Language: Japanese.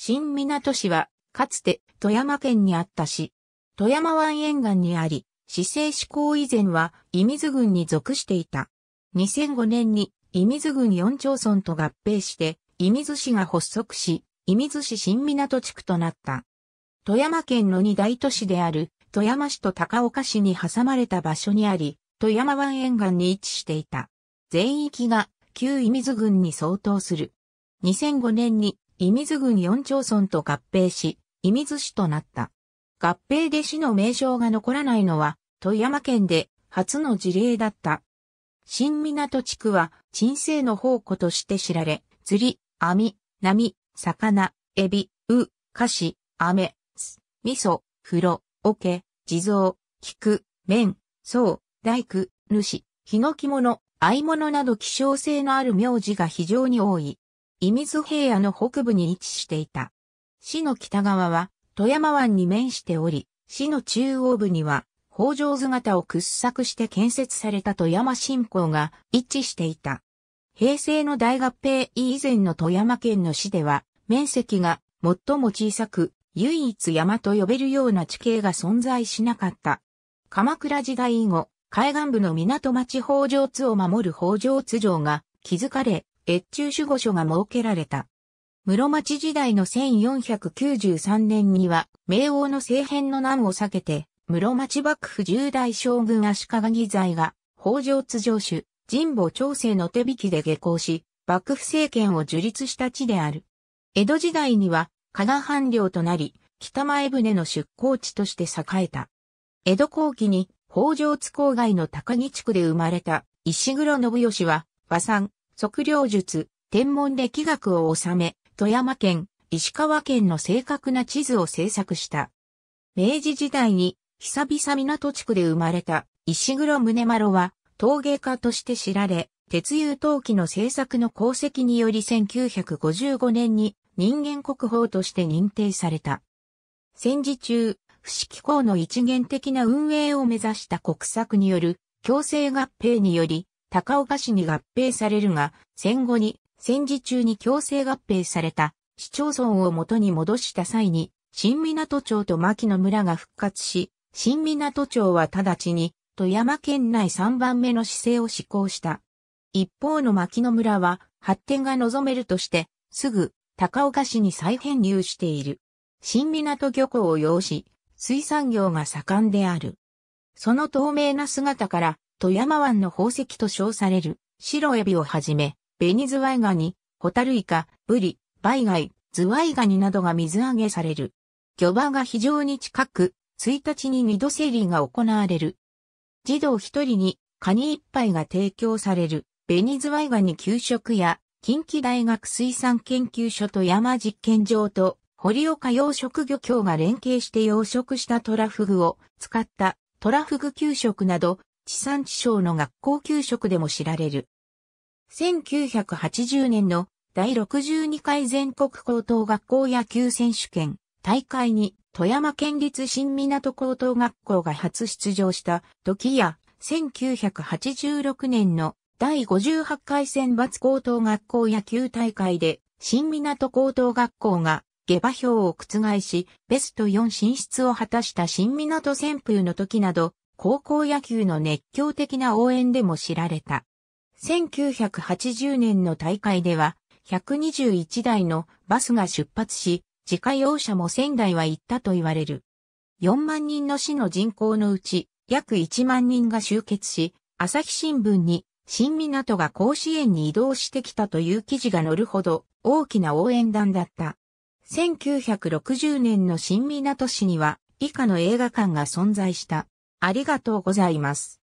新港市は、かつて富山県にあった市。富山湾沿岸にあり、市政施行以前は、伊水郡に属していた。2005年に、伊水郡4町村と合併して、伊水市が発足し、伊水市新港地区となった。富山県の二大都市である、富山市と高岡市に挟まれた場所にあり、富山湾沿岸に位置していた。全域が旧伊水郡に相当する。2005年に伊水郡四町村と合併し、伊水市となった。合併で市の名称が残らないのは、富山県で初の事例だった。新港地区は、鎮静の宝庫として知られ、釣り、網、波、魚、エビ、ウ、菓子、飴、味噌、風呂、桶、地蔵、菊、麺、層、大工、主、ヒノキ物、合物など希少性のある名字が非常に多い。伊水平野の北部に位置していた。市の北側は富山湾に面しており、市の中央部には北条図型を掘削して建設された富山新港が一致していた。平成の大合併以前の富山県の市では、面積が最も小さく、唯一山と呼べるような地形が存在しなかった。鎌倉時代以後、海岸部の港町北条津を守る北条津城が築かれ、越中守護所が設けられた。室町時代の1493年には、明王の政変の難を避けて、室町幕府十大将軍足利義在が、北条津城主、神保長生の手引きで下校し、幕府政権を樹立した地である。江戸時代には、加賀藩領となり、北前船の出港地として栄えた。江戸後期に、北条津郊外の高木地区で生まれた石黒信義は、和山、測量術、天文歴学を収め、富山県、石川県の正確な地図を制作した。明治時代に、久々港地区で生まれた石黒宗丸は、陶芸家として知られ、鉄油陶器の制作の功績により1955年に人間国宝として認定された。戦時中、不思議校の一元的な運営を目指した国策による強制合併により高岡市に合併されるが、戦後に戦時中に強制合併された市町村を元に戻した際に、新港町と牧野村が復活し、新港町は直ちに富山県内3番目の市政を施行した。一方の牧野村は発展が望めるとして、すぐ高岡市に再編入している。新港漁港を要し、水産業が盛んである。その透明な姿から富山湾の宝石と称される白エビをはじめ、ベニズワイガニ、ホタルイカ、ブリ、バイガイ、ズワイガニなどが水揚げされる。漁場が非常に近く、1日に2度競りが行われる。児童1人にカニ1杯が提供される、ベニズワイガニ給食や、近畿大学水産研究所と山実験場と、堀岡養殖漁協が連携して養殖したトラフグを使ったトラフグ給食など地産地消の学校給食でも知られる。1980年の第62回全国高等学校野球選手権大会に富山県立新港高等学校が初出場した時や1986年の第58回選抜高等学校野球大会で新港高等学校が下馬評を覆しベスト4進出を果たした新港旋風の時など高校野球の熱狂的な応援でも知られた。1980年の大会では、121台のバスが出発し、自家用車も仙台は行ったと言われる。4万人の市の人口のうち、約1万人が集結し、朝日新聞に、新港が甲子園に移動してきたという記事が載るほど、大きな応援団だった。1960年の新港市には、以下の映画館が存在した。ありがとうございます。